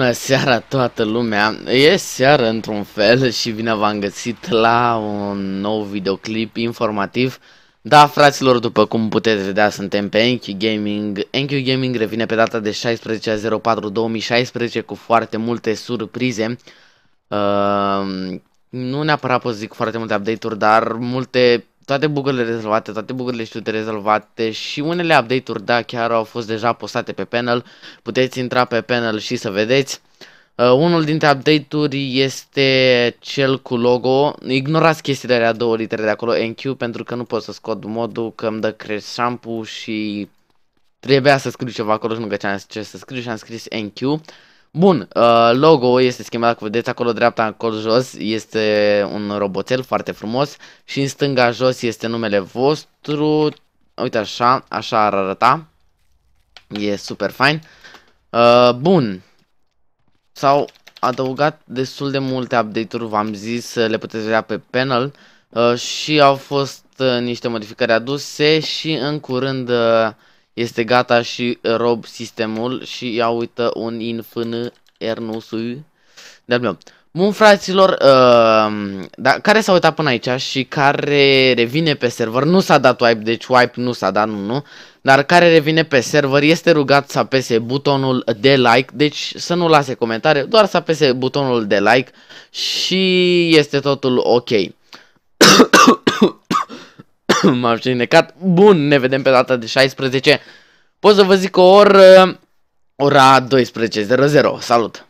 Bună seara toată lumea, e seara într-un fel și bine v-am găsit la un nou videoclip informativ Da, fraților, după cum puteți vedea, suntem pe NQ Gaming NQ Gaming revine pe data de 16.04.2016 cu foarte multe surprize uh, Nu neapărat pot zic foarte multe update-uri, dar multe toate bugurile rezolvate, toate bugurile știute rezolvate și unele update-uri, da, chiar au fost deja postate pe panel. Puteți intra pe panel și să vedeți. Uh, unul dintre update-uri este cel cu logo. Ignorați de alea două litere de acolo, NQ, pentru că nu pot să scot modul că îmi dă crash shampoo și trebuia să scriu ceva acolo și nu găseam ce să scriu și am scris NQ. Bun, uh, logo este schimbat, vedeți acolo dreapta acolo jos este un roboțel foarte frumos și în stânga jos este numele vostru, uite așa, așa ar arăta, e super fain. Uh, bun, s-au adăugat destul de multe update-uri, v-am zis, uh, le puteți vedea pe panel uh, și au fost uh, niște modificări aduse și în curând... Uh, este gata și uh, rob sistemul și ia uită un infân ernusui. Dar meu. Bun fraților, uh, da, care s-a uitat până aici și care revine pe server, nu s-a dat wipe, deci wipe nu s-a dat, nu, nu, dar care revine pe server este rugat să apese butonul de like, deci să nu lase comentare, doar să apese butonul de like și este totul ok. M-am junecat. Bun, ne vedem pe data de 16. Pot să vă zic o oră, ora 12.00. Salut!